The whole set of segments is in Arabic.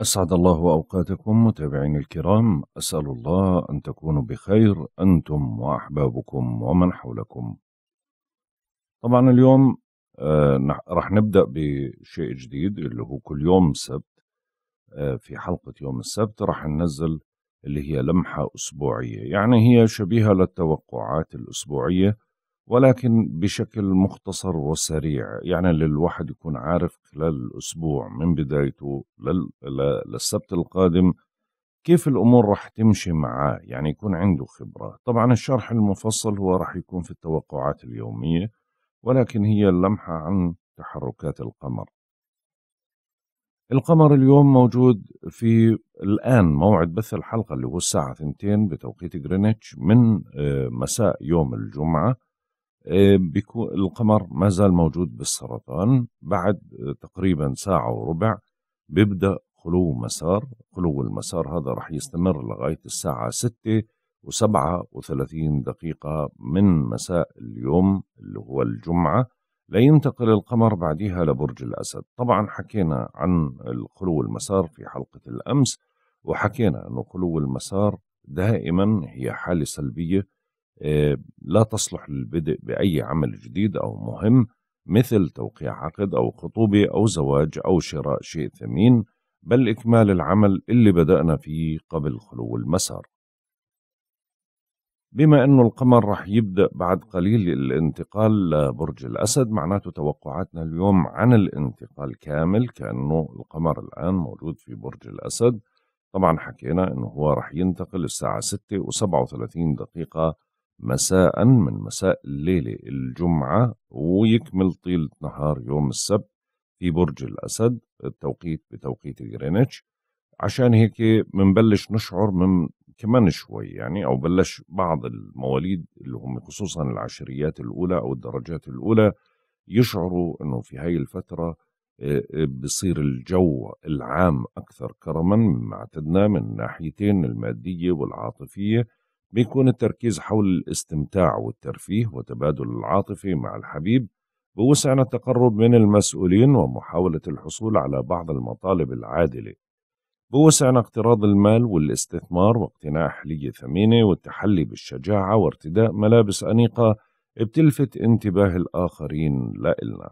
أسعد الله أوقاتكم متابعين الكرام أسأل الله أن تكونوا بخير أنتم وأحبابكم ومن حولكم طبعا اليوم آه رح نبدأ بشيء جديد اللي هو كل يوم سبت آه في حلقة يوم السبت رح ننزل اللي هي لمحة أسبوعية يعني هي شبيهة للتوقعات الأسبوعية ولكن بشكل مختصر وسريع يعني للواحد يكون عارف خلال الأسبوع من بدايته للسبت القادم كيف الأمور راح تمشي معاه يعني يكون عنده خبرة طبعا الشرح المفصل هو راح يكون في التوقعات اليومية ولكن هي اللمحة عن تحركات القمر القمر اليوم موجود في الآن موعد بث الحلقة اللي هو الساعة 2 بتوقيت غرينتش من آه، مساء يوم الجمعة آه، بيكون القمر ما زال موجود بالسرطان بعد آه، تقريبا ساعة وربع بيبدأ خلو مسار خلو المسار هذا رح يستمر لغاية الساعة ستة وسبعة وثلاثين دقيقة من مساء اليوم اللي هو الجمعة لينتقل القمر بعدها لبرج الأسد طبعا حكينا عن خلو المسار في حلقة الأمس وحكينا أنه خلو المسار دائما هي حالة سلبية آه، لا تصلح للبدء بأي عمل جديد أو مهم مثل توقيع عقد أو خطوبة أو زواج أو شراء شيء ثمين بل إكمال العمل اللي بدأنا فيه قبل خلو المسار بما أنه القمر رح يبدأ بعد قليل الانتقال لبرج الأسد معناته توقعاتنا اليوم عن الانتقال كامل كأنه القمر الآن موجود في برج الأسد طبعا حكينا أنه هو رح ينتقل الساعة 6 و37 دقيقة مساء من مساء الليلة الجمعة ويكمل طيلة نهار يوم السبت في برج الأسد التوقيت بتوقيت غرينتش عشان هيك بنبلش نشعر من كمان شوي يعني او بلش بعض المواليد اللي هم خصوصا العشريات الاولى او الدرجات الاولى يشعروا انه في هاي الفتره آه، آه، بصير الجو العام اكثر كرما مما اعتدنا من ناحيتين الماديه والعاطفيه بيكون التركيز حول الاستمتاع والترفيه وتبادل العاطفي مع الحبيب بوسعنا التقرب من المسؤولين ومحاولة الحصول على بعض المطالب العادلة بوسعنا اقتراض المال والاستثمار واقتناء حلية ثمينة والتحلي بالشجاعة وارتداء ملابس أنيقة بتلفت انتباه الآخرين لإلنا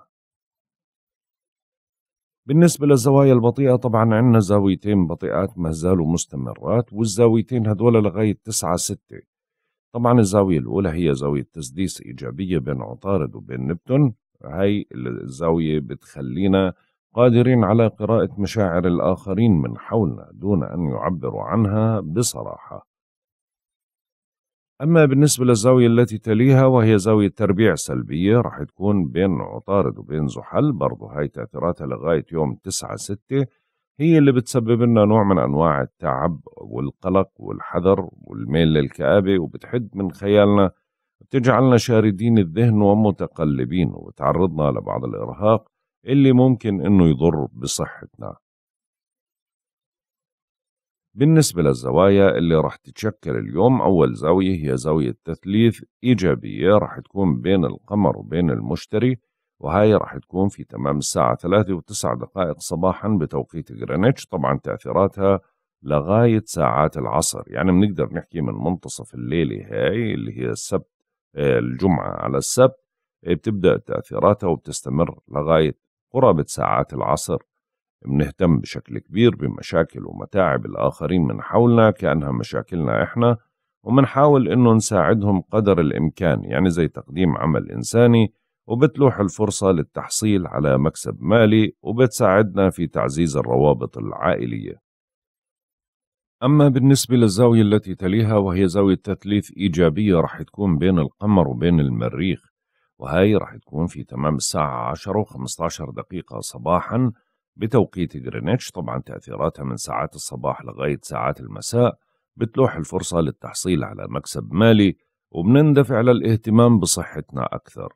بالنسبة للزوايا البطيئة طبعا عندنا زاويتين بطيئات ما زالوا مستمرات والزاويتين هدول لغاية تسعة ستة طبعا الزاوية الأولى هي زاوية تسديس إيجابية بين عطارد وبين نبتون هاي الزاوية بتخلينا قادرين على قراءة مشاعر الآخرين من حولنا دون أن يعبروا عنها بصراحة أما بالنسبة للزاوية التي تليها وهي زاوية تربيع سلبية راح تكون بين عطارد وبين زحل برضو هاي تأثيراتها لغاية يوم 9 6 هي اللي بتسبب لنا نوع من أنواع التعب والقلق والحذر والميل للكآبة وبتحد من خيالنا بتجعلنا شاردين الذهن ومتقلبين وتعرضنا لبعض الإرهاق اللي ممكن أنه يضر بصحتنا بالنسبة للزوايا اللي راح تتشكل اليوم أول زاوية هي زاوية تثليث إيجابية راح تكون بين القمر وبين المشتري وهاي راح تكون في تمام الساعة ثلاثة وتسع دقائق صباحا بتوقيت غرينتش طبعا تأثيراتها لغاية ساعات العصر يعني بنقدر نحكي من منتصف الليلة هاي اللي هي السبت آه، الجمعة على السبت بتبدأ تأثيراتها وبتستمر لغاية قرابة ساعات العصر بنهتم بشكل كبير بمشاكل ومتاعب الآخرين من حولنا كأنها مشاكلنا إحنا ومنحاول إنه نساعدهم قدر الإمكان يعني زي تقديم عمل إنساني وبتلوح الفرصة للتحصيل على مكسب مالي وبتساعدنا في تعزيز الروابط العائلية أما بالنسبة للزاوية التي تليها وهي زاوية تثليث إيجابية رح تكون بين القمر وبين المريخ وهي رح تكون في تمام الساعة 10 و 15 دقيقة صباحاً بتوقيت جرينتش طبعا تأثيراتها من ساعات الصباح لغاية ساعات المساء بتلوح الفرصة للتحصيل على مكسب مالي وبنندفع للاهتمام بصحتنا أكثر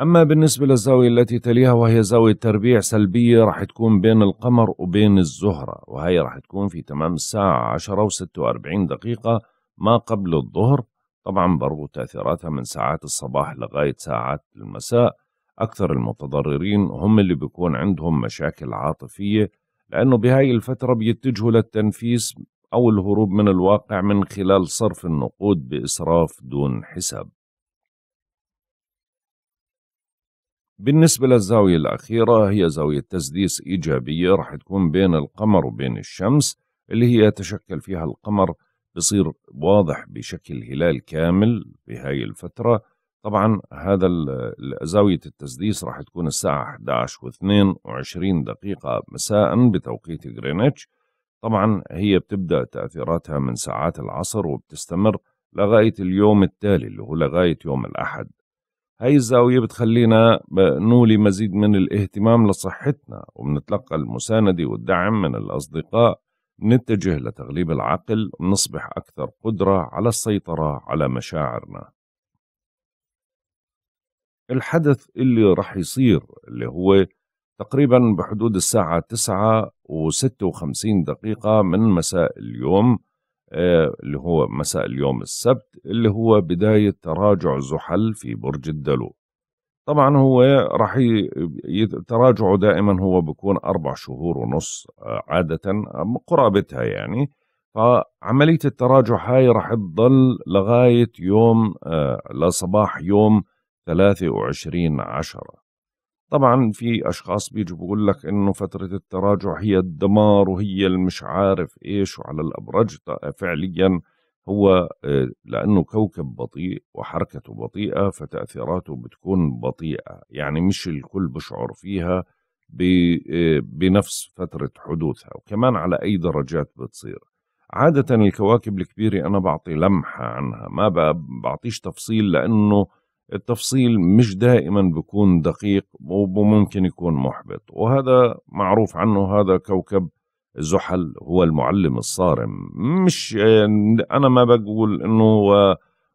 أما بالنسبة للزاوية التي تليها وهي زاوية تربيع سلبية راح تكون بين القمر وبين الزهرة وهي راح تكون في تمام الساعة 10 و46 دقيقة ما قبل الظهر طبعا برضو تأثيراتها من ساعات الصباح لغاية ساعات المساء أكثر المتضررين هم اللي بيكون عندهم مشاكل عاطفية لأنه بهاي الفترة بيتجهوا للتنفيس أو الهروب من الواقع من خلال صرف النقود بإسراف دون حساب بالنسبة للزاوية الأخيرة هي زاوية تسديس إيجابية رح تكون بين القمر وبين الشمس اللي هي يتشكل فيها القمر بصير واضح بشكل هلال كامل بهاي الفترة طبعا هذا زاوية التسديس راح تكون الساعة 11 و22 دقيقة مساء بتوقيت غرينتش طبعا هي بتبدأ تأثيراتها من ساعات العصر وبتستمر لغاية اليوم التالي اللي هو لغاية يوم الأحد هاي الزاوية بتخلينا نولي مزيد من الاهتمام لصحتنا وبنتلقى المساندة والدعم من الأصدقاء نتجه لتغليب العقل ونصبح أكثر قدرة على السيطرة على مشاعرنا الحدث اللي راح يصير اللي هو تقريبا بحدود الساعة 9 و56 دقيقة من مساء اليوم آه، اللي هو مساء اليوم السبت اللي هو بداية تراجع زحل في برج الدلو طبعا هو راح تراجعه دائما هو بيكون أربع شهور ونص آه، عادة آه، قرابتها يعني فعملية التراجع هاي راح تضل لغاية يوم لصباح يوم 23 عشرة طبعا في أشخاص بيجوا بقول لك إنه فترة التراجع هي الدمار وهي المش عارف إيش وعلى الأبرج فعليا هو آه، لأنه كوكب بطيء وحركته بطيئة فتأثيراته بتكون بطيئة يعني مش الكل بشعر فيها آه، بنفس فترة حدوثها وكمان على أي درجات بتصير عادة الكواكب الكبيرة أنا بعطي لمحة عنها ما بعطيش تفصيل لأنه التفصيل مش دائما بيكون دقيق وممكن يكون محبط وهذا معروف عنه هذا كوكب زحل هو المعلم الصارم مش أنا ما بقول أنه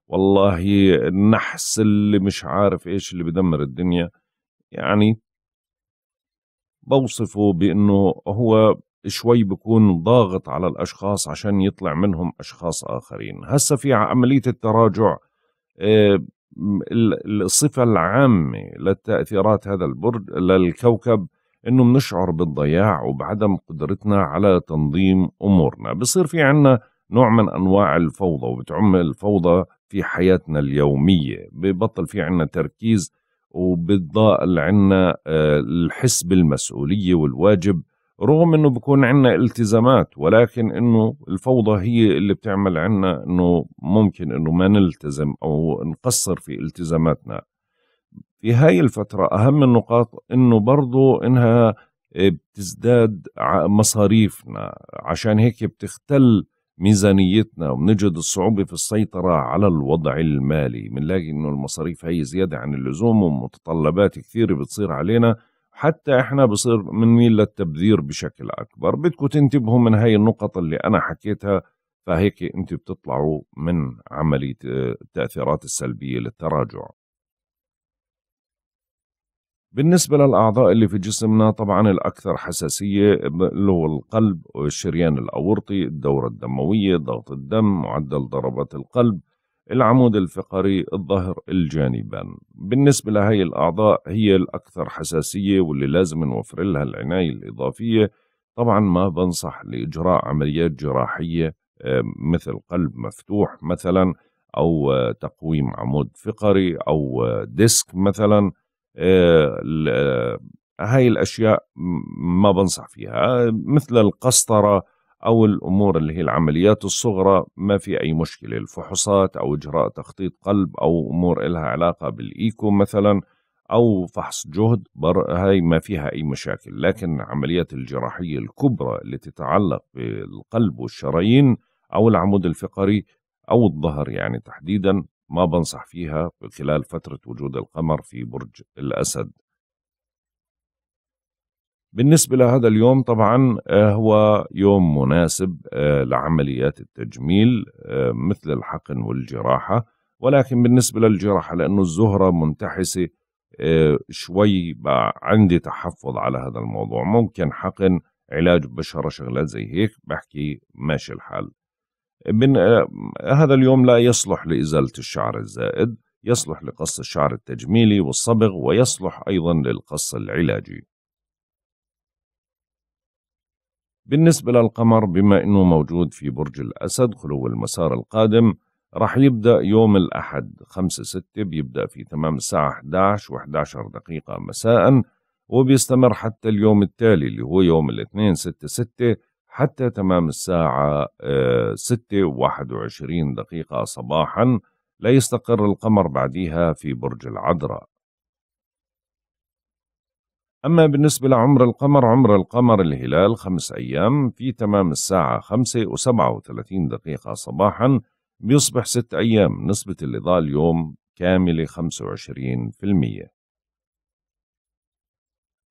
والله النحس اللي مش عارف إيش اللي بدمر الدنيا يعني بوصفه بأنه هو شوي بكون ضاغط على الأشخاص عشان يطلع منهم أشخاص آخرين هسه في عملية التراجع آه، الصفة العامة لتأثيرات هذا البرج للكوكب انه بنشعر بالضياع وبعدم قدرتنا على تنظيم امورنا بصير في عنا نوع من انواع الفوضى وبتعم الفوضى في حياتنا اليوميه ببطل في عنا تركيز وبتضاءل عنا آه، الحس بالمسؤوليه والواجب رغم انه بكون عندنا التزامات ولكن انه الفوضى هي اللي بتعمل عنا انه ممكن انه ما نلتزم او نقصر في التزاماتنا في هاي الفترة اهم النقاط انه برضو انها بتزداد مصاريفنا عشان هيك بتختل ميزانيتنا وبنجد الصعوبة في السيطرة على الوضع المالي بنلاقي انه المصاريف هي زيادة عن اللزوم ومتطلبات كثيرة بتصير علينا حتى احنا بصير بنميل للتبذير بشكل اكبر بدكم تنتبهوا من هاي النقط اللي انا حكيتها فهيك انت بتطلعوا من عمليه آه، التاثيرات السلبيه للتراجع بالنسبة للأعضاء اللي في جسمنا طبعا الأكثر حساسية اللي هو القلب والشريان الأورطي الدورة الدموية ضغط الدم معدل ضربات القلب العمود الفقري الظهر الجانبا بالنسبة لهي الأعضاء هي الأكثر حساسية واللي لازم نوفر لها العناية الإضافية طبعا ما بنصح لإجراء عمليات جراحية آه، مثل قلب مفتوح مثلا أو آه، تقويم عمود فقري أو آه، ديسك مثلا هاي الأشياء ما بنصح فيها مثل القسطرة أو الأمور اللي هي العمليات الصغرى ما في أي مشكلة الفحوصات أو إجراء تخطيط قلب أو أمور إلها علاقة بالإيكو مثلا أو فحص جهد بر... هاي ما فيها أي مشاكل لكن عمليات الجراحية الكبرى اللي تتعلق بالقلب والشرايين أو العمود الفقري أو الظهر يعني تحديدا ما بنصح فيها خلال فترة وجود القمر في برج الأسد بالنسبة لهذا اليوم طبعا آه، هو يوم مناسب آه، لعمليات التجميل آه، مثل الحقن والجراحة ولكن بالنسبة للجراحة لأنه الزهرة منتحسة شوي عندي تحفظ على هذا الموضوع ممكن حقن علاج بشرة شغلات زي هيك بحكي ماشي الحال من هذا اليوم لا يصلح لإزالة الشعر الزائد يصلح لقص الشعر التجميلي والصبغ ويصلح أيضا للقص العلاجي بالنسبة للقمر بما أنه موجود في برج الأسد خلو المسار القادم رح يبدأ يوم الأحد 5-6 بيبدأ في تمام الساعة 11 و11 دقيقة مساء وبيستمر حتى اليوم التالي اللي هو يوم الاثنين 6-6 حتى تمام الساعة 6 آه، و21 دقيقة صباحا لا يستقر القمر بعدها في برج العذراء أما بالنسبة لعمر القمر عمر القمر الهلال خمس أيام في تمام الساعة خمسة وسبعة وثلاثين دقيقة صباحا بيصبح ست أيام نسبة الإضاءة اليوم كاملة خمسة وعشرين في المية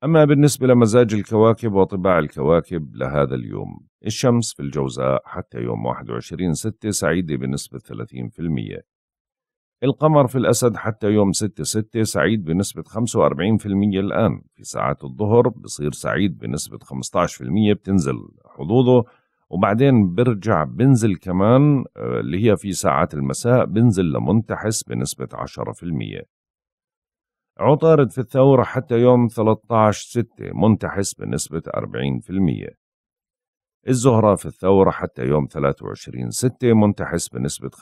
أما بالنسبة لمزاج الكواكب وطباع الكواكب لهذا اليوم الشمس في الجوزاء حتى يوم 21 ستة سعيدة بنسبة 30% القمر في الأسد حتى يوم 6-6 سعيد بنسبة 45% الآن في ساعات الظهر بصير سعيد بنسبة 15% بتنزل حظوظه وبعدين برجع بنزل كمان آه، اللي هي في ساعات المساء بنزل لمنتحس بنسبة 10% عطارد في الثورة حتى يوم 13-6 منتحس بنسبة 40% الزهرة في الثورة حتى يوم 23-6 منتحس بنسبة 25%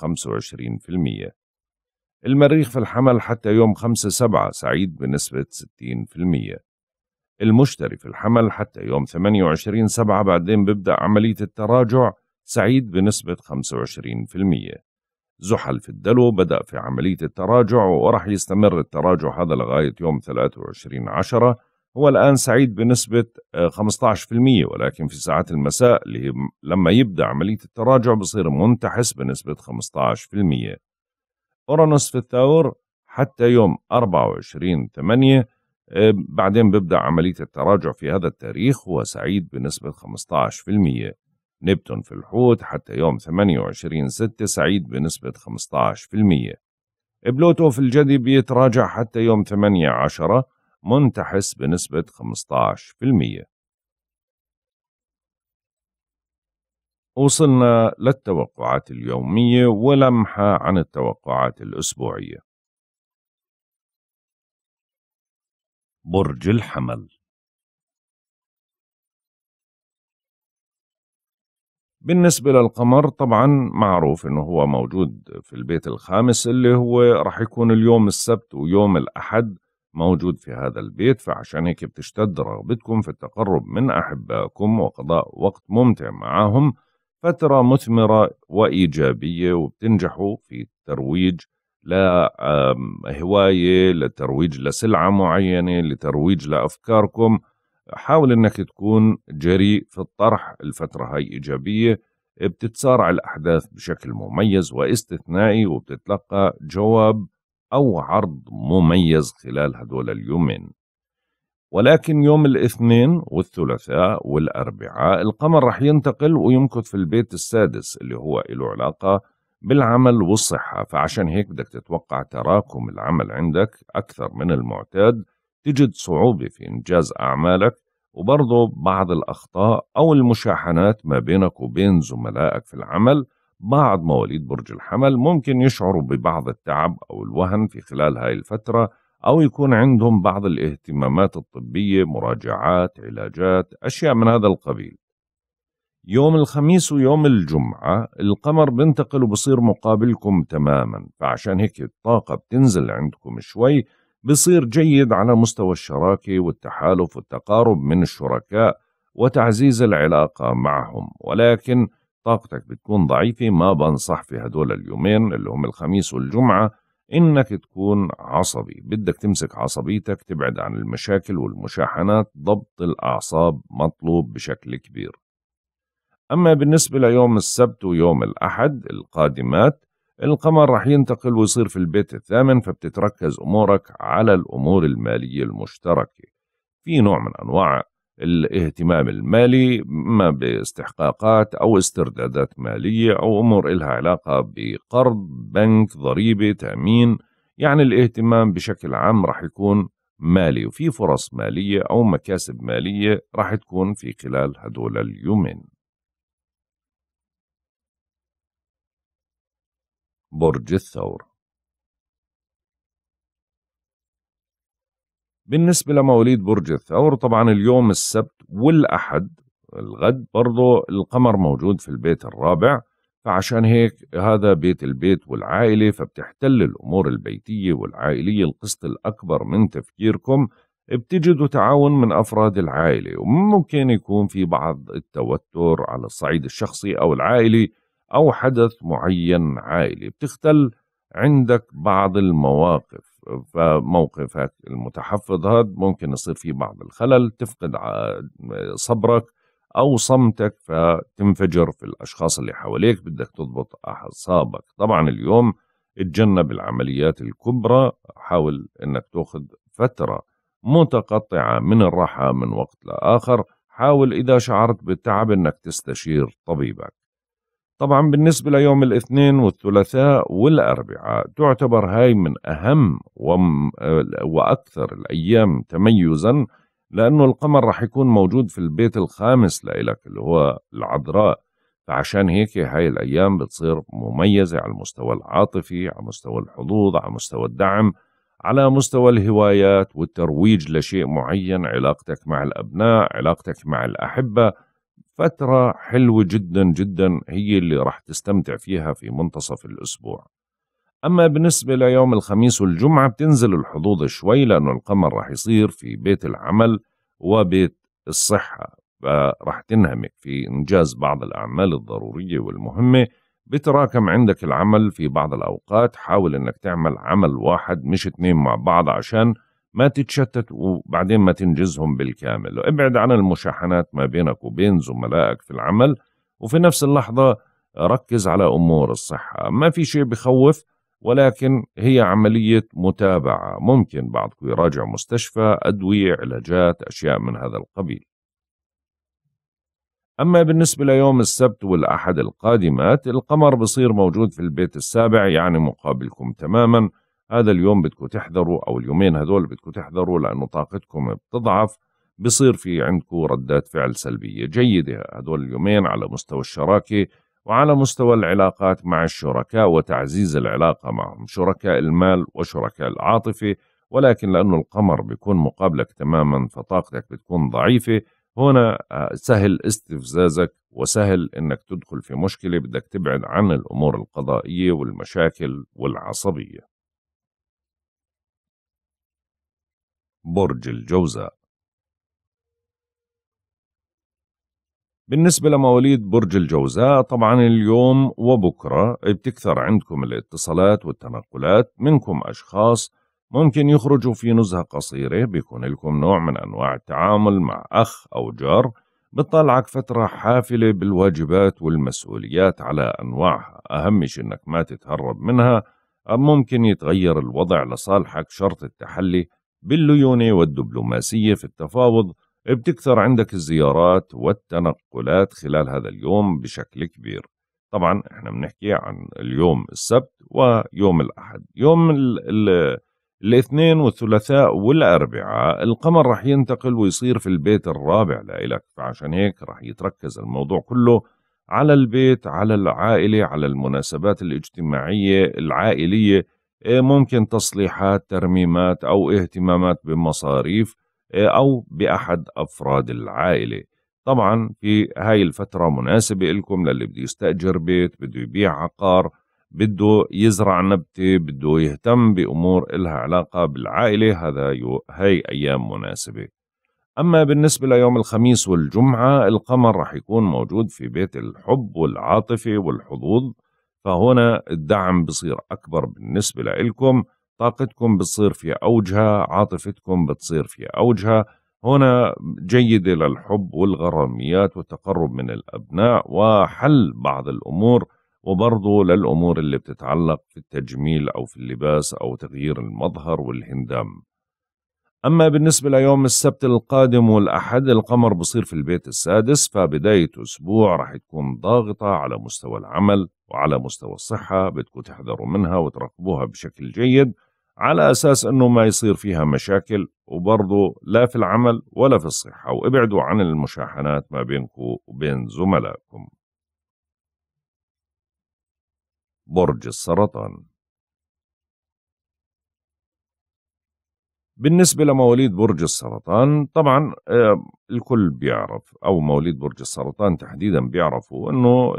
المريخ في الحمل حتى يوم 5 سبعة سعيد بنسبة 60% المشتري في الحمل حتى يوم 28 سبعة بعدين بيبدأ عملية التراجع سعيد بنسبة 25% زحل في الدلو بدأ في عملية التراجع وراح يستمر التراجع هذا لغاية يوم 23 عشرة هو الآن سعيد بنسبة 15% آه، ولكن في ساعات المساء اللي لما يبدأ عملية التراجع بصير منتحس بنسبة 15% أورانوس في الثور حتى يوم 24 8 آه، بعدين بيبدأ عملية التراجع في هذا التاريخ هو سعيد بنسبة 15% نبتون في الحوت حتى يوم 28 6 سعيد بنسبة 15% بلوتو في الجدي بيتراجع حتى يوم 8 10 منتحس بنسبة 15% وصلنا للتوقعات اليومية ولمحة عن التوقعات الأسبوعية برج الحمل بالنسبة للقمر طبعا معروف انه هو موجود في البيت الخامس اللي هو راح يكون اليوم السبت ويوم الاحد موجود في هذا البيت فعشان هيك بتشتد رغبتكم في التقرب من احبائكم وقضاء وقت ممتع معهم فترة مثمرة وإيجابية وبتنجحوا في ترويج لهواية لترويج لسلعة معينة لترويج لأفكاركم حاول أنك تكون جريء في الطرح الفترة هاي إيجابية بتتسارع الأحداث بشكل مميز واستثنائي وبتتلقى جواب أو عرض مميز خلال هدول اليومين ولكن يوم الاثنين والثلاثاء والأربعاء القمر رح ينتقل ويمكث في البيت السادس اللي هو له علاقة بالعمل والصحة فعشان هيك بدك تتوقع تراكم العمل عندك أكثر من المعتاد تجد صعوبة في إنجاز أعمالك وبرضه بعض الأخطاء أو المشاحنات ما بينك وبين زملائك في العمل بعض مواليد برج الحمل ممكن يشعروا ببعض التعب أو الوهن في خلال هاي الفترة أو يكون عندهم بعض الاهتمامات الطبية مراجعات علاجات أشياء من هذا القبيل يوم الخميس ويوم الجمعة القمر بنتقل وبصير مقابلكم تماما فعشان هيك الطاقة بتنزل عندكم شوي بصير جيد على مستوى الشراكة والتحالف والتقارب من الشركاء وتعزيز العلاقة معهم ولكن طاقتك بتكون ضعيفة ما بنصح في هدول اليومين اللي هم الخميس والجمعة انك تكون عصبي بدك تمسك عصبيتك تبعد عن المشاكل والمشاحنات ضبط الاعصاب مطلوب بشكل كبير اما بالنسبه ليوم السبت ويوم الاحد القادمات القمر رح ينتقل ويصير في البيت الثامن فبتتركز امورك على الامور الماليه المشتركه في نوع من انواع الاهتمام المالي ما باستحقاقات أو استردادات مالية أو أمور إلها علاقة بقرض بنك ضريبة تأمين يعني الاهتمام بشكل عام راح يكون مالي وفي فرص مالية أو مكاسب مالية راح تكون في خلال هدول اليومين برج الثور بالنسبة لمواليد برج الثور طبعا اليوم السبت والأحد الغد برضو القمر موجود في البيت الرابع فعشان هيك هذا بيت البيت والعائلة فبتحتل الأمور البيتية والعائلية القسط الأكبر من تفكيركم بتجدوا تعاون من أفراد العائلة وممكن يكون في بعض التوتر على الصعيد الشخصي أو العائلي أو حدث معين عائلي بتختل عندك بعض المواقف فموقفك المتحفظ هذا ممكن يصير فيه بعض الخلل تفقد صبرك أو صمتك فتنفجر في الأشخاص اللي حواليك بدك تضبط أعصابك طبعا اليوم اتجنب العمليات الكبرى حاول أنك تأخذ فترة متقطعة من الراحة من وقت لآخر حاول إذا شعرت بالتعب أنك تستشير طبيبك طبعا بالنسبة ليوم الاثنين والثلاثاء والأربعاء تعتبر هاي من أهم وأكثر الأيام تميزا لأنه القمر رح يكون موجود في البيت الخامس لإلك اللي هو العذراء فعشان هيك هاي الأيام بتصير مميزة على المستوى العاطفي على مستوى الحظوظ على مستوى الدعم على مستوى الهوايات والترويج لشيء معين علاقتك مع الأبناء علاقتك مع الأحبة فترة حلوة جدا جدا هي اللي راح تستمتع فيها في منتصف الأسبوع أما بالنسبة ليوم الخميس والجمعة بتنزل الحظوظ شوي لأنه القمر راح يصير في بيت العمل وبيت الصحة فراح تنهمك في إنجاز بعض الأعمال الضرورية والمهمة بتراكم عندك العمل في بعض الأوقات حاول أنك تعمل عمل واحد مش اتنين مع بعض عشان ما تتشتت وبعدين ما تنجزهم بالكامل ابعد عن المشاحنات ما بينك وبين زملائك في العمل وفي نفس اللحظة ركز على أمور الصحة ما في شيء بخوف ولكن هي عملية متابعة ممكن بعضكم يراجع مستشفى أدوية علاجات أشياء من هذا القبيل أما بالنسبة ليوم السبت والأحد القادمات القمر بصير موجود في البيت السابع يعني مقابلكم تماماً هذا اليوم بدكم تحذروا او اليومين هذول بدكم تحذروا لانه طاقتكم بتضعف بصير في عندكم ردات فعل سلبيه جيده هذول اليومين على مستوى الشراكه وعلى مستوى العلاقات مع الشركاء وتعزيز العلاقه معهم شركاء المال وشركاء العاطفه ولكن لانه القمر بيكون مقابلك تماما فطاقتك بتكون ضعيفه هنا آه، سهل استفزازك وسهل انك تدخل في مشكله بدك تبعد عن الامور القضائيه والمشاكل والعصبيه برج الجوزاء بالنسبة لمواليد برج الجوزاء طبعا اليوم وبكرة بتكثر عندكم الاتصالات والتنقلات منكم أشخاص ممكن يخرجوا في نزهة قصيرة بيكون لكم نوع من أنواع التعامل مع أخ أو جار بتطلعك فترة حافلة بالواجبات والمسؤوليات على أنواعها أهم شيء أنك ما تتهرب منها ممكن يتغير الوضع لصالحك شرط التحلي بالليونة والدبلوماسية في التفاوض بتكثر عندك الزيارات والتنقلات خلال هذا اليوم بشكل كبير طبعا احنا بنحكي عن اليوم السبت ويوم الأحد يوم الـ الـ الاثنين والثلاثاء والأربعاء القمر رح ينتقل ويصير في البيت الرابع لإلك فعشان هيك رح يتركز الموضوع كله على البيت على العائلة على المناسبات الاجتماعية العائلية إيه، ممكن تصليحات ترميمات أو اهتمامات بمصاريف إيه، أو بأحد أفراد العائلة طبعا في هاي الفترة مناسبة لكم للي بده يستأجر بيت بده يبيع عقار بده يزرع نبتة بده يهتم بأمور إلها علاقة بالعائلة هذا يو هاي أيام مناسبة أما بالنسبة ليوم الخميس والجمعة القمر رح يكون موجود في بيت الحب والعاطفة والحظوظ فهنا الدعم بصير أكبر بالنسبة لإلكم طاقتكم بتصير في أوجها عاطفتكم بتصير في أوجها هنا جيدة للحب والغراميات والتقرب من الأبناء وحل بعض الأمور وبرضه للأمور اللي بتتعلق في التجميل أو في اللباس أو تغيير المظهر والهندام أما بالنسبة ليوم السبت القادم والأحد القمر بصير في البيت السادس فبداية أسبوع رح تكون ضاغطة على مستوى العمل وعلى مستوى الصحة بدكم تحذروا منها وتراقبوها بشكل جيد على أساس أنه ما يصير فيها مشاكل وبرضو لا في العمل ولا في الصحة وابعدوا عن المشاحنات ما بينكم وبين زملائكم برج السرطان بالنسبة لمواليد برج السرطان طبعا آه، الكل بيعرف أو مواليد برج السرطان تحديدا بيعرفوا أنه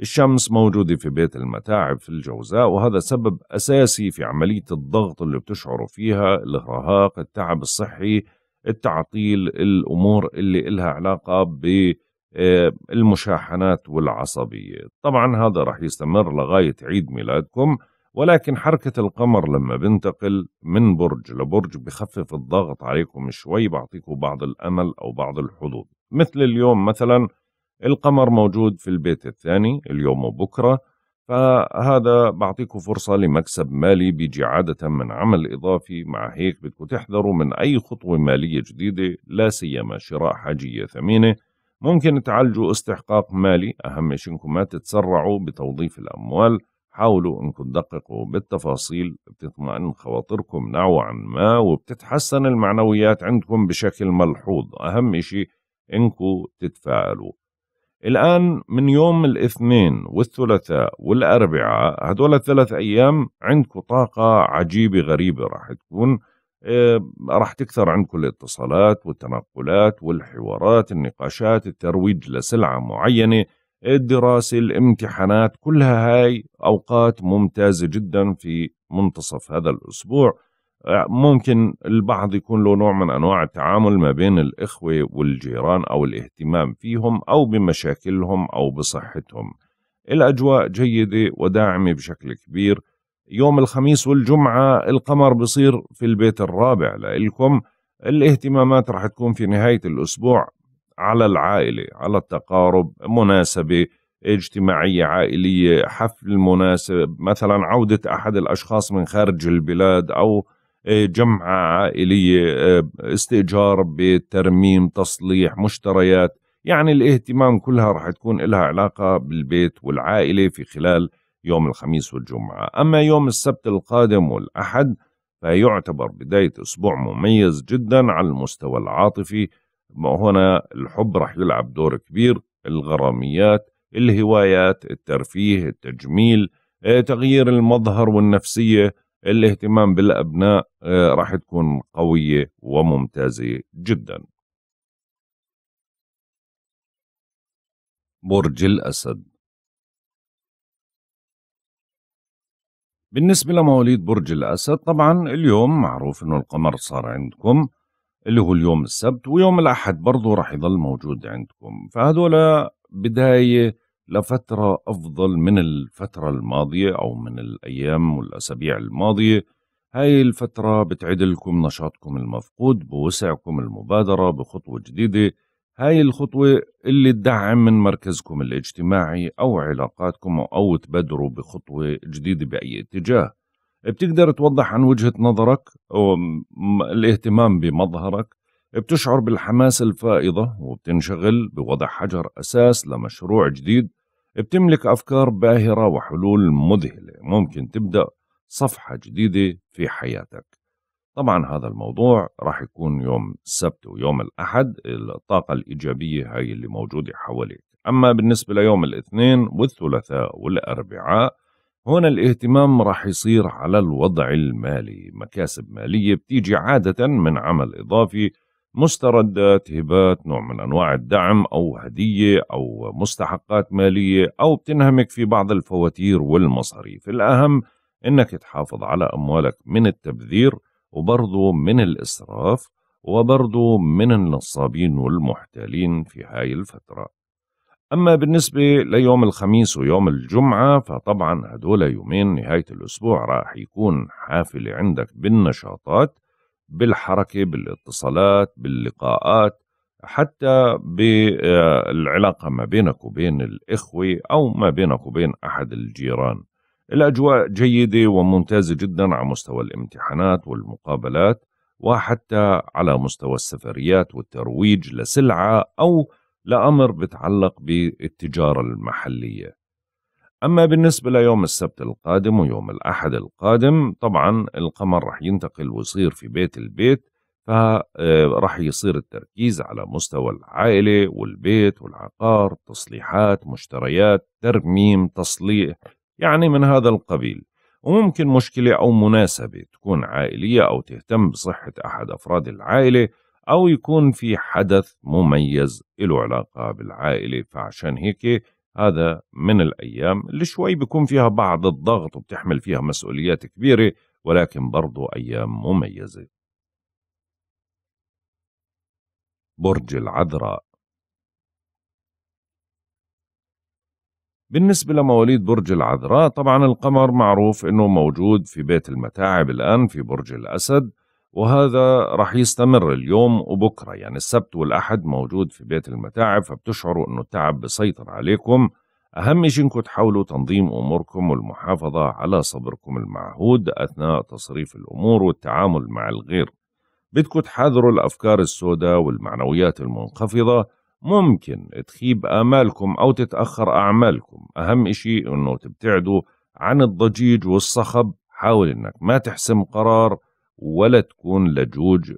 الشمس موجودة في بيت المتاعب في الجوزاء وهذا سبب أساسي في عملية الضغط اللي بتشعروا فيها الإرهاق التعب الصحي التعطيل الأمور اللي إلها علاقة بالمشاحنات آه، والعصبية طبعا هذا رح يستمر لغاية عيد ميلادكم ولكن حركة القمر لما بنتقل من برج لبرج بخفف الضغط عليكم شوي بعطيكم بعض الأمل أو بعض الحظوظ مثل اليوم مثلا القمر موجود في البيت الثاني اليوم وبكرة فهذا بعطيكم فرصة لمكسب مالي بيجي عادة من عمل إضافي مع هيك بدكم تحذروا من أي خطوة مالية جديدة لا سيما شراء حاجية ثمينة ممكن تعالجوا استحقاق مالي أهم شيء إنكم ما تتسرعوا بتوظيف الأموال حاولوا انكم تدققوا بالتفاصيل بتطمئن خواطركم نوعا ما وبتتحسن المعنويات عندكم بشكل ملحوظ اهم شيء انكم تتفائلوا الآن من يوم الاثنين والثلاثاء والأربعاء هدول الثلاث أيام عندكم طاقة عجيبة غريبة راح تكون آه، راح تكثر عندكم الاتصالات والتنقلات والحوارات النقاشات الترويج لسلعة معينة الدراسة الامتحانات كلها هاي أوقات ممتازة جدا في منتصف هذا الأسبوع آه، ممكن البعض يكون له نوع من أنواع التعامل ما بين الإخوة والجيران أو الاهتمام فيهم أو بمشاكلهم أو بصحتهم الأجواء جيدة وداعمة بشكل كبير يوم الخميس والجمعة القمر بصير في البيت الرابع لإلكم الاهتمامات رح تكون في نهاية الأسبوع على العائلة على التقارب مناسبة اجتماعية عائلية حفل مناسب مثلا عودة أحد الأشخاص من خارج البلاد أو آه، جمعة عائلية آه، استئجار بترميم تصليح مشتريات يعني الاهتمام كلها رح تكون لها علاقة بالبيت والعائلة في خلال يوم الخميس والجمعة أما يوم السبت القادم والأحد فيعتبر بداية أسبوع مميز جدا على المستوى العاطفي ما هنا الحب راح يلعب دور كبير الغراميات الهوايات الترفيه التجميل آه، تغيير المظهر والنفسية الاهتمام بالأبناء آه، راح تكون قوية وممتازة جدا برج الأسد بالنسبة لمواليد برج الأسد طبعا اليوم معروف أنه القمر صار عندكم اللي هو اليوم السبت ويوم الأحد برضه رح يضل موجود عندكم فهذول بداية لفترة أفضل من الفترة الماضية أو من الأيام والأسابيع الماضية هاي الفترة بتعيد لكم نشاطكم المفقود بوسعكم المبادرة بخطوة جديدة هاي الخطوة اللي تدعم من مركزكم الاجتماعي أو علاقاتكم أو تبادروا بخطوة جديدة بأي اتجاه بتقدر توضح عن وجهة نظرك الاهتمام بمظهرك بتشعر بالحماس الفائضة وبتنشغل بوضع حجر أساس لمشروع جديد بتملك أفكار باهرة وحلول مذهلة ممكن تبدأ صفحة جديدة في حياتك طبعا هذا الموضوع راح يكون يوم السبت ويوم الأحد الطاقة الإيجابية هاي اللي موجودة حواليك أما بالنسبة ليوم الاثنين والثلاثاء والأربعاء هنا الاهتمام راح يصير على الوضع المالي مكاسب مالية بتيجي عادة من عمل إضافي مستردات هبات نوع من أنواع الدعم أو هدية أو مستحقات مالية أو بتنهمك في بعض الفواتير والمصاريف الأهم إنك تحافظ على أموالك من التبذير وبرضه من الإسراف وبرضه من النصابين والمحتالين في هاي الفترة أما بالنسبة ليوم الخميس ويوم الجمعة فطبعا هدول يومين نهاية الأسبوع راح يكون حافلة عندك بالنشاطات بالحركة بالاتصالات باللقاءات حتى بالعلاقة ما بينك وبين الإخوة أو ما بينك وبين أحد الجيران الأجواء جيدة وممتازة جدا على مستوى الامتحانات والمقابلات وحتى على مستوى السفريات والترويج لسلعة أو لأمر بتعلق بالتجارة المحلية أما بالنسبة ليوم السبت القادم ويوم الأحد القادم طبعا القمر رح ينتقل ويصير في بيت البيت فرح آه، يصير التركيز على مستوى العائلة والبيت والعقار تصليحات مشتريات ترميم تصليح يعني من هذا القبيل وممكن مشكلة أو مناسبة تكون عائلية أو تهتم بصحة أحد أفراد العائلة أو يكون في حدث مميز له علاقة بالعائلة فعشان هيك هذا من الأيام اللي شوي بيكون فيها بعض الضغط وبتحمل فيها مسؤوليات كبيرة ولكن برضو أيام مميزة برج العذراء بالنسبة لمواليد برج العذراء طبعا القمر معروف أنه موجود في بيت المتاعب الآن في برج الأسد وهذا راح يستمر اليوم وبكرة يعني السبت والأحد موجود في بيت المتاعب فبتشعروا أنه التعب بسيطر عليكم أهم شيء أنكم تحاولوا تنظيم أموركم والمحافظة على صبركم المعهود أثناء تصريف الأمور والتعامل مع الغير بدكم تحاذروا الأفكار السوداء والمعنويات المنخفضة ممكن تخيب آمالكم أو تتأخر أعمالكم أهم شيء أنه تبتعدوا عن الضجيج والصخب حاول أنك ما تحسم قرار ولا تكون لجوج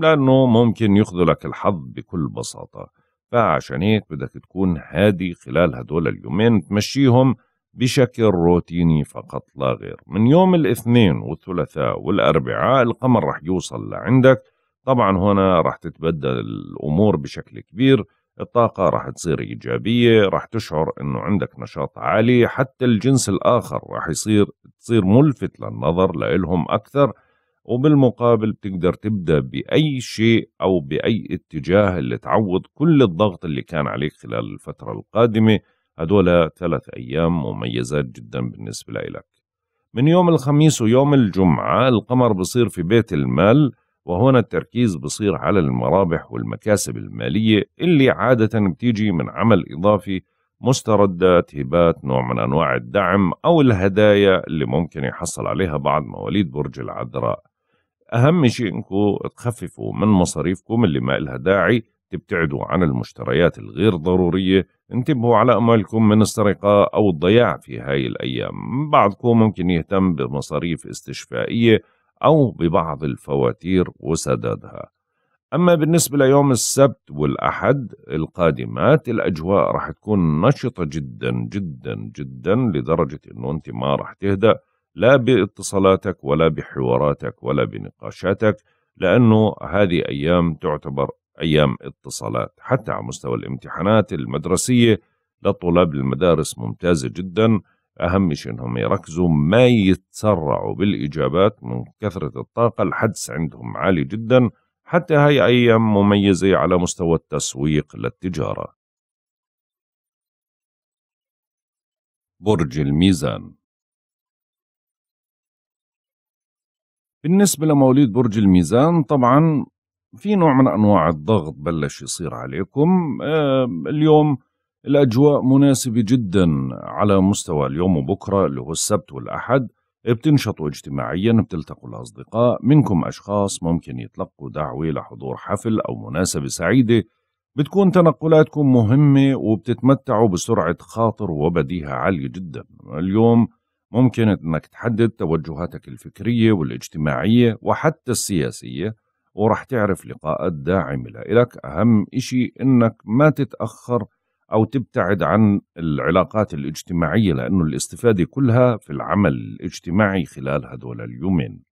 لأنه ممكن يخذلك الحظ بكل بساطة فعشان هيك بدك تكون هادي خلال هدول اليومين تمشيهم بشكل روتيني فقط لا غير من يوم الاثنين والثلاثاء والأربعاء القمر رح يوصل لعندك طبعا هنا رح تتبدل الأمور بشكل كبير الطاقة رح تصير إيجابية رح تشعر أنه عندك نشاط عالي حتى الجنس الآخر رح يصير تصير ملفت للنظر لإلهم أكثر وبالمقابل بتقدر تبدأ بأي شيء أو بأي اتجاه اللي تعوض كل الضغط اللي كان عليك خلال الفترة القادمة هدول ثلاث أيام مميزات جدا بالنسبة لإلك من يوم الخميس ويوم الجمعة القمر بصير في بيت المال وهنا التركيز بصير على المرابح والمكاسب المالية اللي عادة بتيجي من عمل إضافي مستردات هبات نوع من أنواع الدعم أو الهدايا اللي ممكن يحصل عليها بعض مواليد برج العذراء أهم شيء أنكم تخففوا من مصاريفكم اللي ما إلها داعي تبتعدوا عن المشتريات الغير ضرورية انتبهوا على أموالكم من السرقة أو الضياع في هاي الأيام بعضكم ممكن يهتم بمصاريف استشفائية أو ببعض الفواتير وسدادها أما بالنسبة ليوم السبت والأحد القادمات الأجواء رح تكون نشطة جدا جدا جدا لدرجة أنه أنت ما رح تهدأ لا باتصالاتك ولا بحواراتك ولا بنقاشاتك لأنه هذه أيام تعتبر أيام اتصالات حتى على مستوى الامتحانات المدرسية لطلاب المدارس ممتازة جدا أهم شيء أنهم يركزوا ما يتسرعوا بالإجابات من كثرة الطاقة الحدس عندهم عالي جدا حتى هاي أيام مميزة على مستوى التسويق للتجارة برج الميزان بالنسبة لمواليد برج الميزان طبعا في نوع من أنواع الضغط بلش يصير عليكم آه، اليوم الأجواء مناسبة جدا على مستوى اليوم وبكرة اللي هو السبت والأحد بتنشطوا اجتماعيا بتلتقوا الأصدقاء منكم أشخاص ممكن يتلقوا دعوة لحضور حفل أو مناسبة سعيدة بتكون تنقلاتكم مهمة وبتتمتعوا بسرعة خاطر وبديهة عالية جدا اليوم ممكن انك تحدد توجهاتك الفكريه والاجتماعيه وحتى السياسيه وراح تعرف لقاءات داعمه لك اهم شيء انك ما تتاخر او تبتعد عن العلاقات الاجتماعيه لانه الاستفاده كلها في العمل الاجتماعي خلال هذول اليومين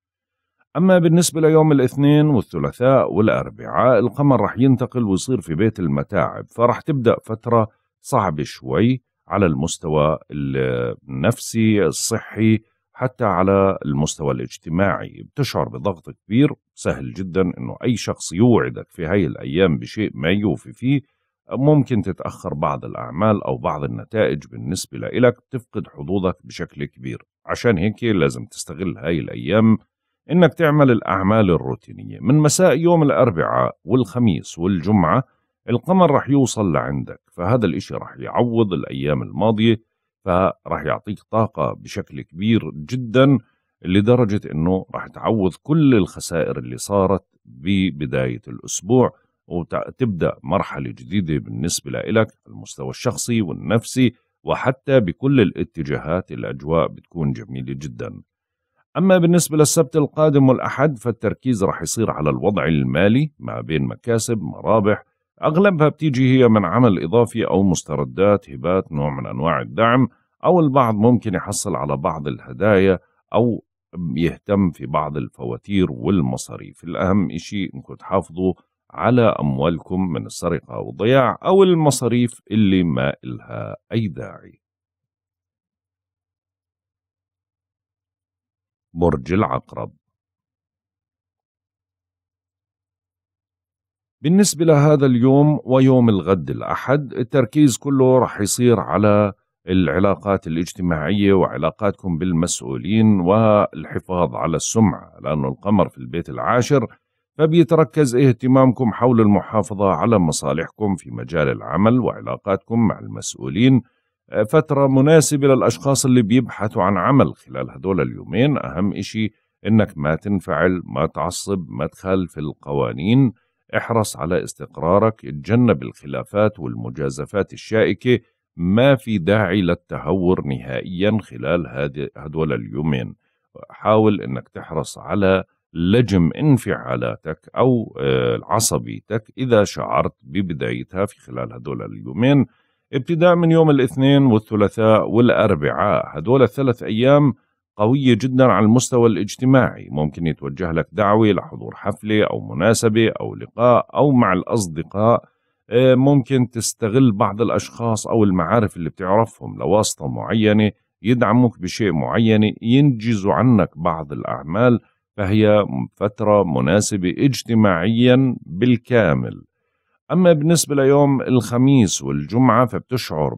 أما بالنسبة ليوم الاثنين والثلاثاء والأربعاء القمر رح ينتقل ويصير في بيت المتاعب فرح تبدأ فترة صعبة شوي على المستوى النفسي الصحي حتى على المستوى الاجتماعي بتشعر بضغط كبير سهل جدا انه اي شخص يوعدك في هاي الايام بشيء ما يوفي فيه ممكن تتاخر بعض الاعمال او بعض النتائج بالنسبه لإلك بتفقد حظوظك بشكل كبير عشان هيك لازم تستغل هاي الايام انك تعمل الاعمال الروتينيه من مساء يوم الاربعاء والخميس والجمعه القمر رح يوصل لعندك فهذا الإشي رح يعوض الأيام الماضية فرح يعطيك طاقة بشكل كبير جدا لدرجة أنه رح تعوض كل الخسائر اللي صارت ببداية الأسبوع وتبدأ مرحلة جديدة بالنسبة لك المستوى الشخصي والنفسي وحتى بكل الاتجاهات الأجواء بتكون جميلة جداً أما بالنسبة للسبت القادم والأحد فالتركيز رح يصير على الوضع المالي ما بين مكاسب مرابح أغلبها بتيجي هي من عمل إضافي أو مستردات هبات نوع من أنواع الدعم أو البعض ممكن يحصل على بعض الهدايا أو يهتم في بعض الفواتير والمصاريف الأهم إشي أنكم تحافظوا على أموالكم من السرقة والضياع أو المصاريف اللي ما إلها أي داعي برج العقرب بالنسبة لهذا اليوم ويوم الغد الأحد التركيز كله رح يصير على العلاقات الاجتماعية وعلاقاتكم بالمسؤولين والحفاظ على السمعة لأنه القمر في البيت العاشر فبيتركز اهتمامكم حول المحافظة على مصالحكم في مجال العمل وعلاقاتكم مع المسؤولين فترة مناسبة للأشخاص اللي بيبحثوا عن عمل خلال هدول اليومين أهم إشي إنك ما تنفعل ما تعصب ما تخالف القوانين احرص على استقرارك اتجنب الخلافات والمجازفات الشائكة ما في داعي للتهور نهائيا خلال هدول اليومين حاول انك تحرص على لجم انفعالاتك او آه، عصبيتك اذا شعرت ببدايتها في خلال هدول اليومين ابتداء من يوم الاثنين والثلاثاء والاربعاء هدول الثلاث ايام قوية جدا على المستوى الاجتماعي ممكن يتوجه لك دعوة لحضور حفلة أو مناسبة أو لقاء أو مع الأصدقاء آه، ممكن تستغل بعض الأشخاص أو المعارف اللي بتعرفهم لواسطة معينة يدعموك بشيء معين ينجزوا عنك بعض الأعمال فهي فترة مناسبة اجتماعيا بالكامل أما بالنسبة ليوم الخميس والجمعة فبتشعر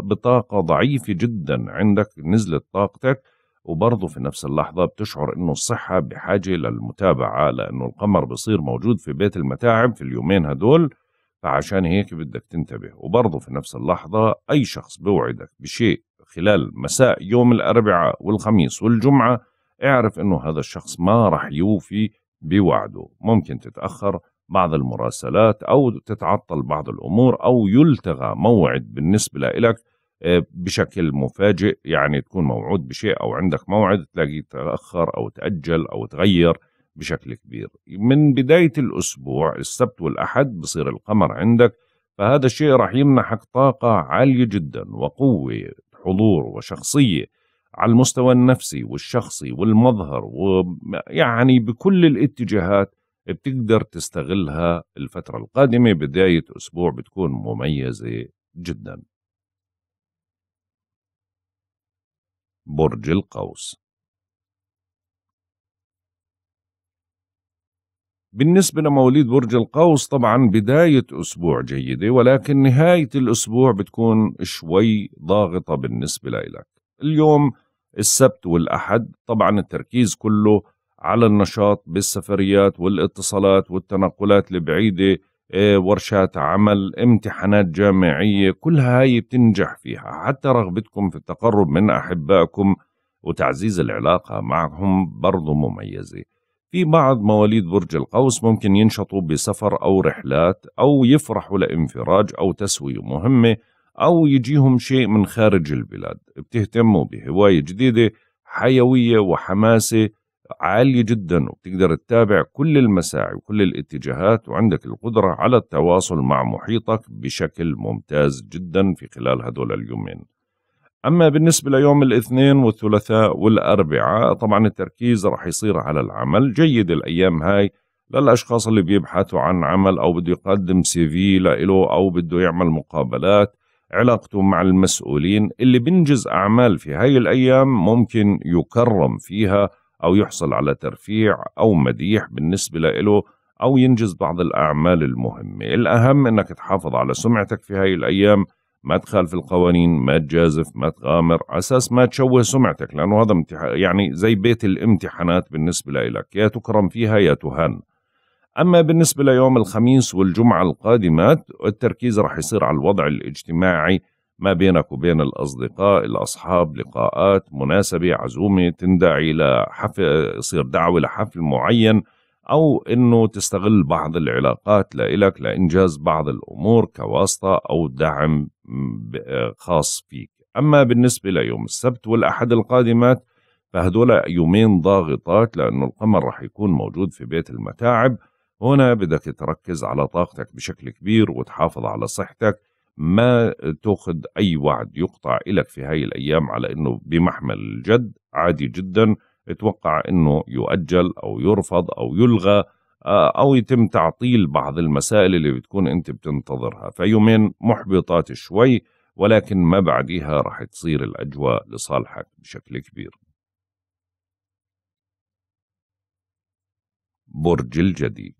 بطاقة ضعيفة جدا عندك نزلت طاقتك وبرضه في نفس اللحظة بتشعر إنه الصحة بحاجة للمتابعة لأنه القمر بصير موجود في بيت المتاعب في اليومين هدول فعشان هيك بدك تنتبه وبرضه في نفس اللحظة أي شخص بوعدك بشيء خلال مساء يوم الأربعاء والخميس والجمعة اعرف إنه هذا الشخص ما رح يوفي بوعده ممكن تتأخر بعض المراسلات أو تتعطل بعض الأمور أو يلتغى موعد بالنسبة لك آه، بشكل مفاجئ يعني تكون موعود بشيء او عندك موعد تلاقيه تاخر او تاجل او تغير بشكل كبير من بدايه الاسبوع السبت والاحد بصير القمر عندك فهذا الشيء راح يمنحك طاقه عاليه جدا وقوه حضور وشخصيه على المستوى النفسي والشخصي والمظهر ويعني بكل الاتجاهات بتقدر تستغلها الفترة القادمة بداية أسبوع بتكون مميزة جدا برج القوس بالنسبة لمواليد برج القوس طبعا بداية أسبوع جيدة ولكن نهاية الأسبوع بتكون شوي ضاغطة بالنسبة لإلك اليوم السبت والأحد طبعا التركيز كله على النشاط بالسفريات والاتصالات والتنقلات البعيدة إيه، ورشات عمل امتحانات جامعية كلها هاي بتنجح فيها حتى رغبتكم في التقرب من أحبائكم وتعزيز العلاقة معهم برضو مميزة في بعض مواليد برج القوس ممكن ينشطوا بسفر أو رحلات أو يفرحوا لانفراج أو تسوية مهمة أو يجيهم شيء من خارج البلاد بتهتموا بهواية جديدة حيوية وحماسة عالية جدا وبتقدر تتابع كل المساعي وكل الاتجاهات وعندك القدرة على التواصل مع محيطك بشكل ممتاز جدا في خلال هدول اليومين أما بالنسبة ليوم الاثنين والثلاثاء والأربعاء طبعا التركيز رح يصير على العمل جيد الأيام هاي للأشخاص اللي بيبحثوا عن عمل أو بده يقدم سي في لإله أو بده يعمل مقابلات علاقته مع المسؤولين اللي بينجز أعمال في هاي الأيام ممكن يكرم فيها أو يحصل على ترفيع أو مديح بالنسبة له أو ينجز بعض الأعمال المهمة الأهم أنك تحافظ على سمعتك في هاي الأيام ما تخالف القوانين ما تجازف ما تغامر على اساس ما تشوه سمعتك لانه هذا امتح... يعني زي بيت الامتحانات بالنسبه لك يا تكرم فيها يا تهان اما بالنسبه ليوم الخميس والجمعه القادمات التركيز رح يصير على الوضع الاجتماعي ما بينك وبين الأصدقاء الأصحاب لقاءات مناسبة عزومة تندعي لحفل يصير دعوة لحفل معين أو أنه تستغل بعض العلاقات لإلك لإنجاز بعض الأمور كواسطة أو دعم خاص فيك أما بالنسبة ليوم السبت والأحد القادمات فهدول يومين ضاغطات لأنه القمر رح يكون موجود في بيت المتاعب هنا بدك تركز على طاقتك بشكل كبير وتحافظ على صحتك ما تاخذ اي وعد يقطع لك في هاي الايام على انه بمحمل الجد عادي جدا اتوقع انه يؤجل او يرفض او يلغى آه، او يتم تعطيل بعض المسائل اللي بتكون انت بتنتظرها فيومين محبطات شوي ولكن ما بعديها رح تصير الاجواء لصالحك بشكل كبير برج الجدي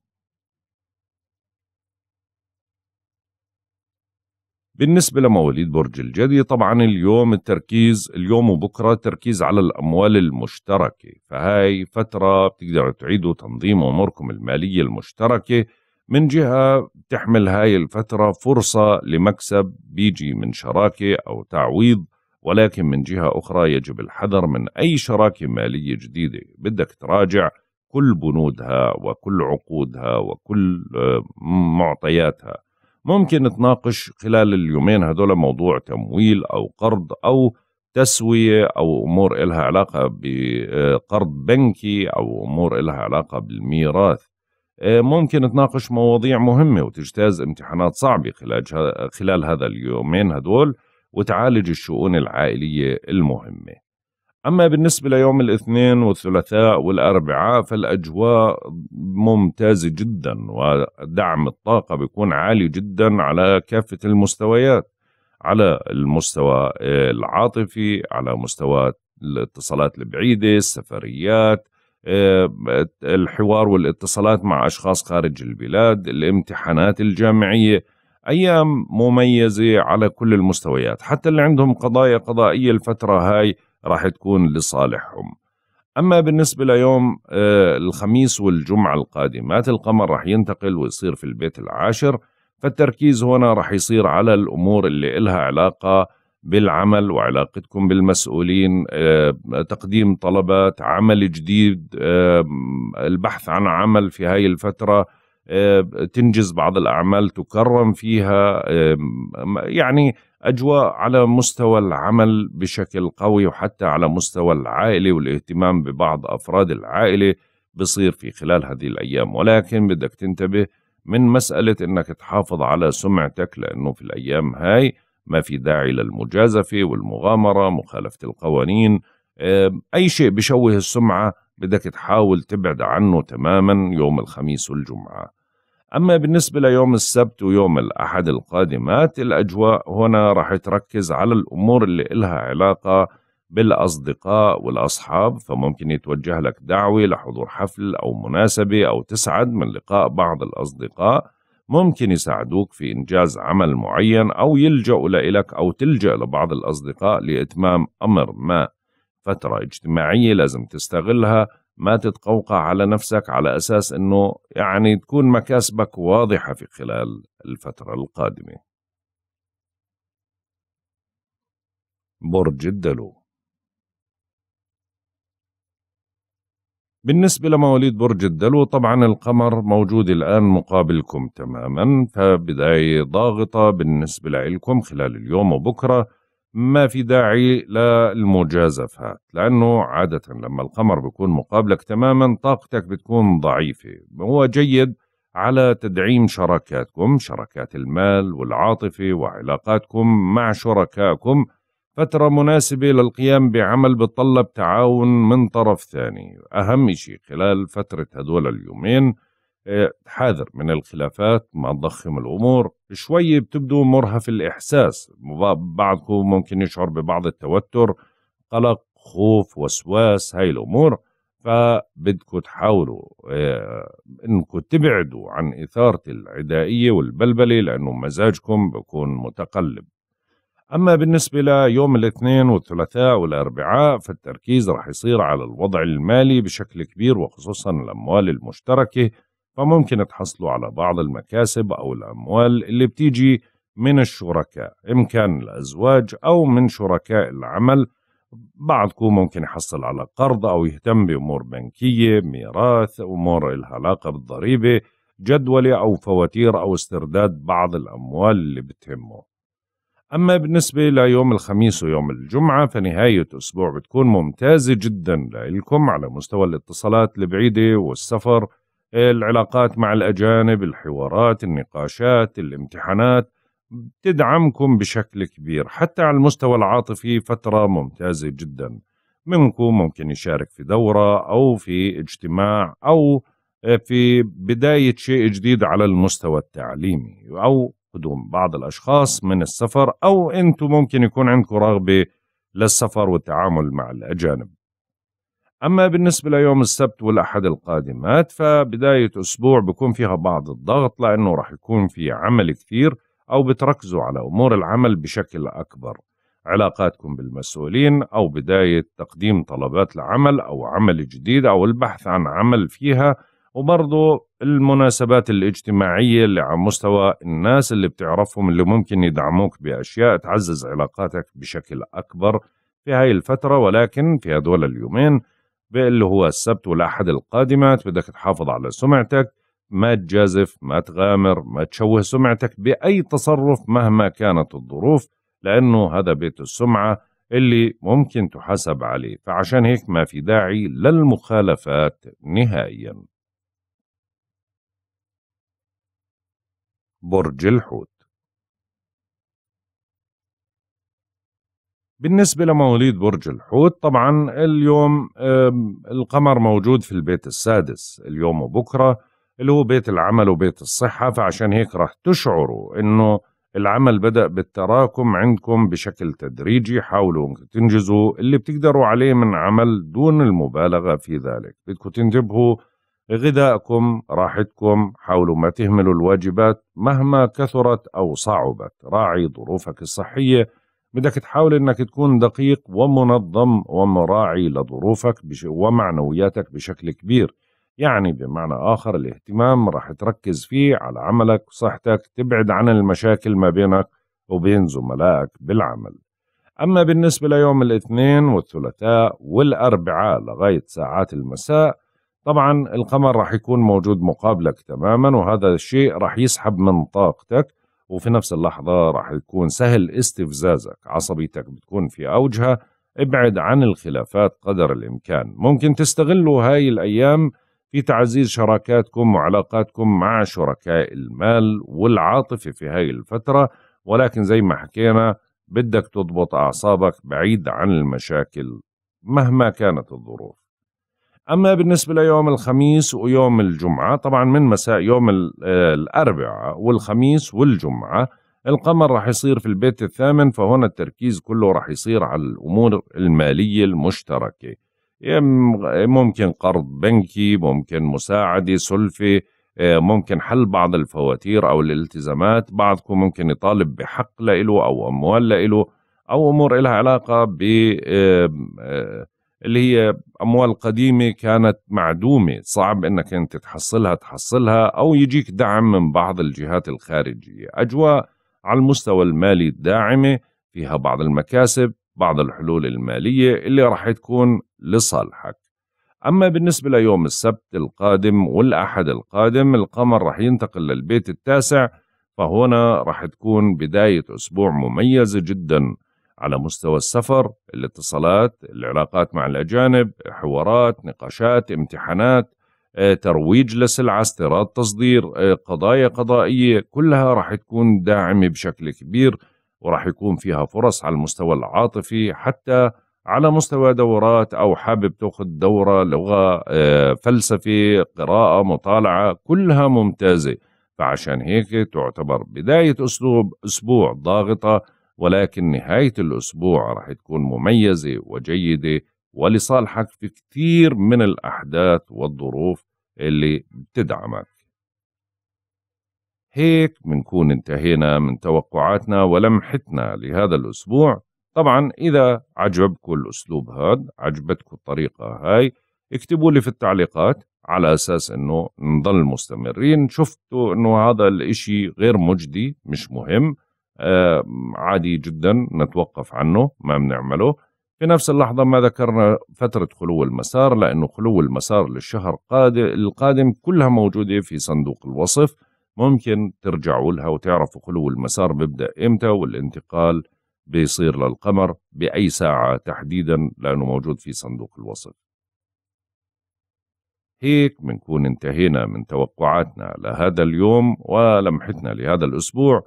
بالنسبة لمواليد برج الجدي طبعا اليوم التركيز اليوم وبكرة تركيز على الأموال المشتركة فهاي فترة بتقدروا تعيدوا تنظيم أموركم المالية المشتركة من جهة بتحمل هاي الفترة فرصة لمكسب بيجي من شراكة أو تعويض ولكن من جهة أخرى يجب الحذر من أي شراكة مالية جديدة بدك تراجع كل بنودها وكل عقودها وكل آه، معطياتها ممكن تناقش خلال اليومين هذول موضوع تمويل أو قرض أو تسوية أو أمور إلها علاقة بقرض بنكي أو أمور إلها علاقة بالميراث آه، ممكن تناقش مواضيع مهمة وتجتاز امتحانات صعبة خلال, خلال هذا اليومين هذول وتعالج الشؤون العائلية المهمة أما بالنسبة ليوم الاثنين والثلاثاء والأربعاء فالأجواء ممتازة جدا ودعم الطاقة بيكون عالي جدا على كافة المستويات على المستوى العاطفي على مستوى الاتصالات البعيدة السفريات آه، الحوار والاتصالات مع أشخاص خارج البلاد الامتحانات الجامعية أيام مميزة على كل المستويات حتى اللي عندهم قضايا قضائية الفترة هاي راح تكون لصالحهم أما بالنسبة ليوم آه، الخميس والجمعة القادمات القمر راح ينتقل ويصير في البيت العاشر فالتركيز هنا راح يصير على الأمور اللي إلها علاقة بالعمل وعلاقتكم بالمسؤولين آه، تقديم طلبات عمل جديد البحث عن عمل في هاي الفترة آه، تنجز بعض الأعمال تكرم فيها يعني أجواء على مستوى العمل بشكل قوي وحتى على مستوى العائلة والاهتمام ببعض أفراد العائلة بصير في خلال هذه الأيام ولكن بدك تنتبه من مسألة أنك تحافظ على سمعتك لأنه في الأيام هاي ما في داعي للمجازفة والمغامرة مخالفة القوانين أي شيء بشوه السمعة بدك تحاول تبعد عنه تماما يوم الخميس والجمعة أما بالنسبة ليوم السبت ويوم الأحد القادمات الأجواء هنا رح تركز على الأمور اللي إلها علاقة بالأصدقاء والأصحاب فممكن يتوجه لك دعوة لحضور حفل أو مناسبة أو تسعد من لقاء بعض الأصدقاء ممكن يساعدوك في إنجاز عمل معين أو يلجأوا لإلك أو تلجأ لبعض الأصدقاء لإتمام أمر ما فترة اجتماعية لازم تستغلها ما تتقوقع على نفسك على أساس أنه يعني تكون مكاسبك واضحة في خلال الفترة القادمة برج الدلو بالنسبة لمواليد برج الدلو طبعا القمر موجود الآن مقابلكم تماما فبداية ضاغطة بالنسبة لكم خلال اليوم وبكرة ما في داعي للمجازفات لأنه عادة لما القمر بيكون مقابلك تماما طاقتك بتكون ضعيفة هو جيد على تدعيم شراكاتكم شراكات المال والعاطفة وعلاقاتكم مع شركائكم فترة مناسبة للقيام بعمل بتطلب تعاون من طرف ثاني أهم شيء خلال فترة هدول اليومين حاذر من الخلافات ما تضخم الأمور شوي بتبدو مرهف الإحساس بعضكم ممكن يشعر ببعض التوتر قلق خوف وسواس هاي الأمور فبدكم تحاولوا آه، انكم تبعدوا عن إثارة العدائية والبلبلة لأنه مزاجكم بكون متقلب أما بالنسبة ليوم الاثنين والثلاثاء والأربعاء فالتركيز رح يصير على الوضع المالي بشكل كبير وخصوصا الأموال المشتركة فممكن تحصلوا على بعض المكاسب أو الأموال اللي بتيجي من الشركاء إن كان الأزواج أو من شركاء العمل بعضكم ممكن يحصل على قرض أو يهتم بأمور بنكية ميراث أمور إلها علاقة بالضريبة جدولة أو فواتير أو استرداد بعض الأموال اللي بتهمه أما بالنسبة ليوم الخميس ويوم الجمعة فنهاية أسبوع بتكون ممتازة جدا لإلكم على مستوى الاتصالات البعيدة والسفر العلاقات مع الأجانب الحوارات النقاشات الامتحانات بتدعمكم بشكل كبير حتى على المستوى العاطفي فترة ممتازة جدا منكم ممكن يشارك في دورة أو في اجتماع أو في بداية شيء جديد على المستوى التعليمي أو قدوم بعض الأشخاص من السفر أو أنتم ممكن يكون عندكم رغبة للسفر والتعامل مع الأجانب أما بالنسبة ليوم السبت والأحد القادمات فبداية أسبوع بكون فيها بعض الضغط لأنه راح يكون في عمل كثير أو بتركزوا على أمور العمل بشكل أكبر علاقاتكم بالمسؤولين أو بداية تقديم طلبات العمل أو عمل جديد أو البحث عن عمل فيها وبرضه المناسبات الاجتماعية اللي على مستوى الناس اللي بتعرفهم اللي ممكن يدعموك بأشياء تعزز علاقاتك بشكل أكبر في هاي الفترة ولكن في هدول اليومين اللي هو السبت والأحد القادمات بدك تحافظ على سمعتك ما تجازف ما تغامر ما تشوه سمعتك بأي تصرف مهما كانت الظروف لأنه هذا بيت السمعة اللي ممكن تحاسب عليه فعشان هيك ما في داعي للمخالفات نهائيا برج الحوت بالنسبة لمواليد برج الحوت طبعا اليوم القمر موجود في البيت السادس اليوم وبكرة اللي هو بيت العمل وبيت الصحة فعشان هيك راح تشعروا انه العمل بدأ بالتراكم عندكم بشكل تدريجي حاولوا تنجزوا اللي بتقدروا عليه من عمل دون المبالغة في ذلك بدكم تنتبهوا غذائكم راحتكم حاولوا ما تهملوا الواجبات مهما كثرت أو صعبت راعي ظروفك الصحية بدك تحاول انك تكون دقيق ومنظم ومراعي لظروفك ومعنوياتك بشكل كبير يعني بمعنى آخر الاهتمام راح تركز فيه على عملك وصحتك تبعد عن المشاكل ما بينك وبين زملائك بالعمل أما بالنسبة ليوم الاثنين والثلاثاء والأربعاء لغاية ساعات المساء طبعا القمر راح يكون موجود مقابلك تماما وهذا الشيء راح يسحب من طاقتك وفي نفس اللحظة راح يكون سهل استفزازك عصبيتك بتكون في أوجها ابعد عن الخلافات قدر الإمكان ممكن تستغلوا هاي الأيام في تعزيز شراكاتكم وعلاقاتكم مع شركاء المال والعاطفة في هاي الفترة ولكن زي ما حكينا بدك تضبط أعصابك بعيد عن المشاكل مهما كانت الظروف أما بالنسبة ليوم الخميس ويوم الجمعة طبعا من مساء يوم آه، الأربعاء والخميس والجمعة القمر راح يصير في البيت الثامن فهنا التركيز كله راح يصير على الأمور المالية المشتركة ممكن قرض بنكي ممكن مساعدة سلفة آه، ممكن حل بعض الفواتير أو الالتزامات بعضكم ممكن يطالب بحق لإله أو أموال لإله أو أمور لها علاقة ب آه، اللي هي أموال قديمة كانت معدومة صعب أنك أنت تحصلها تحصلها أو يجيك دعم من بعض الجهات الخارجية أجواء على المستوى المالي الداعمة فيها بعض المكاسب بعض الحلول المالية اللي راح تكون لصالحك أما بالنسبة ليوم السبت القادم والأحد القادم القمر راح ينتقل للبيت التاسع فهنا راح تكون بداية أسبوع مميزة جداً على مستوى السفر الاتصالات العلاقات مع الأجانب حوارات نقاشات امتحانات آه، ترويج لسلعة استيراد تصدير آه، قضايا قضائية كلها راح تكون داعمة بشكل كبير وراح يكون فيها فرص على المستوى العاطفي حتى على مستوى دورات أو حابب تأخذ دورة لغة آه، فلسفة قراءة مطالعة كلها ممتازة فعشان هيك تعتبر بداية أسلوب أسبوع ضاغطة ولكن نهاية الأسبوع راح تكون مميزة وجيدة ولصالحك في كثير من الأحداث والظروف اللي بتدعمك هيك منكون انتهينا من توقعاتنا ولمحتنا لهذا الأسبوع طبعا إذا عجبكم الأسلوب هاد عجبتكم الطريقة هاي اكتبوا لي في التعليقات على أساس أنه نضل مستمرين شفتوا أنه هذا الإشي غير مجدي مش مهم آه، عادي جدا نتوقف عنه ما بنعمله في نفس اللحظة ما ذكرنا فترة خلو المسار لأنه خلو المسار للشهر القادم كلها موجودة في صندوق الوصف ممكن ترجعوا لها وتعرفوا خلو المسار بيبدأ إمتى والانتقال بيصير للقمر بأي ساعة تحديدا لأنه موجود في صندوق الوصف هيك بنكون انتهينا من توقعاتنا لهذا اليوم ولمحتنا لهذا الأسبوع